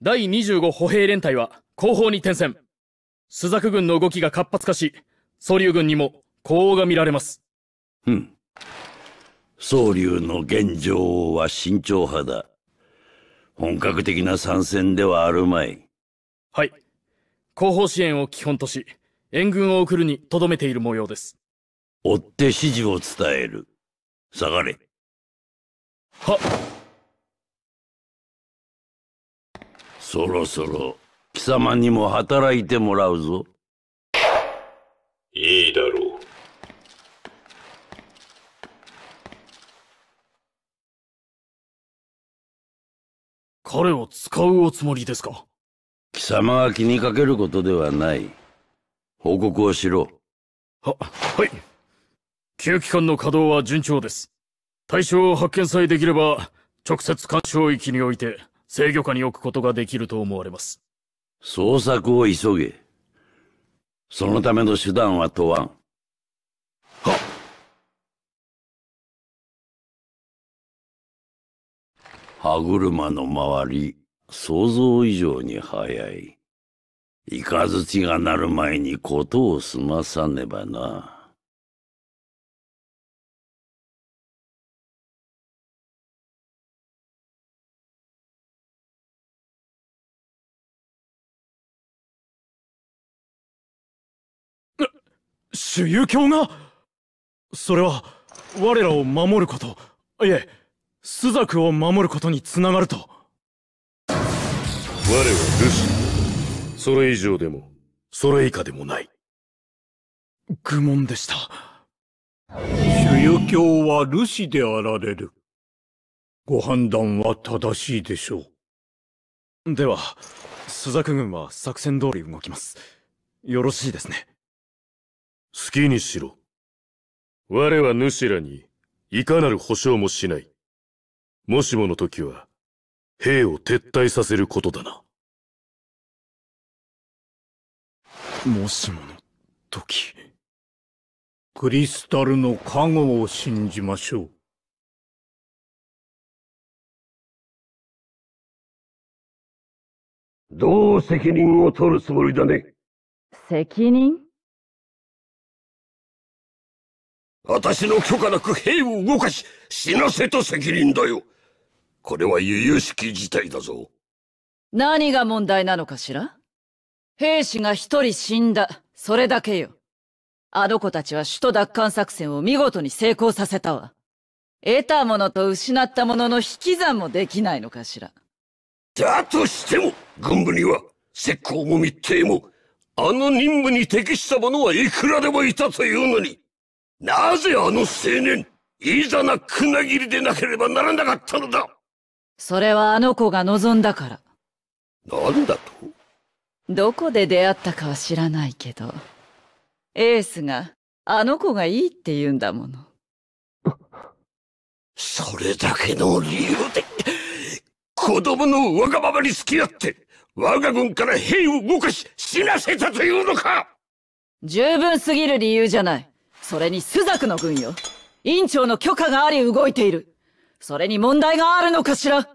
第25歩兵連隊は後方に転戦。朱雀軍の動きが活発化し、総流軍にも後応が見られます。うん。総流の現状は慎重派だ。本格的な参戦ではあるまい。はい。後方支援を基本とし、援軍を送るに留めている模様です。追って指示を伝える。下がれ。はっ。そろそろ貴様にも働いてもらうぞいいだろう彼を使うおつもりですか貴様が気にかけることではない報告をしろははい旧機関の稼働は順調です対象を発見さえできれば直接干渉域において制御下に置くことができると思われます。捜索を急げ。そのための手段は問わん。はっ歯車の周り、想像以上に早い。雷が鳴る前に事を済まさねばな。主友教がそれは我らを守ることいえ朱雀を守ることにつながると我はルシそれ以上でもそれ以下でもない愚問でした主友教はルシであられるご判断は正しいでしょうでは朱雀軍は作戦通り動きますよろしいですね好きにしろ。我は主らに、いかなる保証もしない。もしもの時は、兵を撤退させることだな。もしもの時。クリスタルの加護を信じましょう。どう責任を取るつもりだね責任私の許可なく兵を動かし、死なせた責任だよ。これは由々しき事態だぞ。何が問題なのかしら兵士が一人死んだ、それだけよ。あの子たちは首都奪還作戦を見事に成功させたわ。得たものと失ったものの引き算もできないのかしら。だとしても、軍部には、石膏も密偵も、あの任務に適した者はいくらでもいたというのに。なぜあの青年、いざなくなぎりでなければならなかったのだそれはあの子が望んだから。なんだとどこで出会ったかは知らないけど、エースがあの子がいいって言うんだもの。それだけの理由で、子供のわがままに付き合って、我が軍から兵を動かし、死なせたというのか十分すぎる理由じゃない。それにスザクの軍よ。委員長の許可があり動いている。それに問題があるのかしら、うん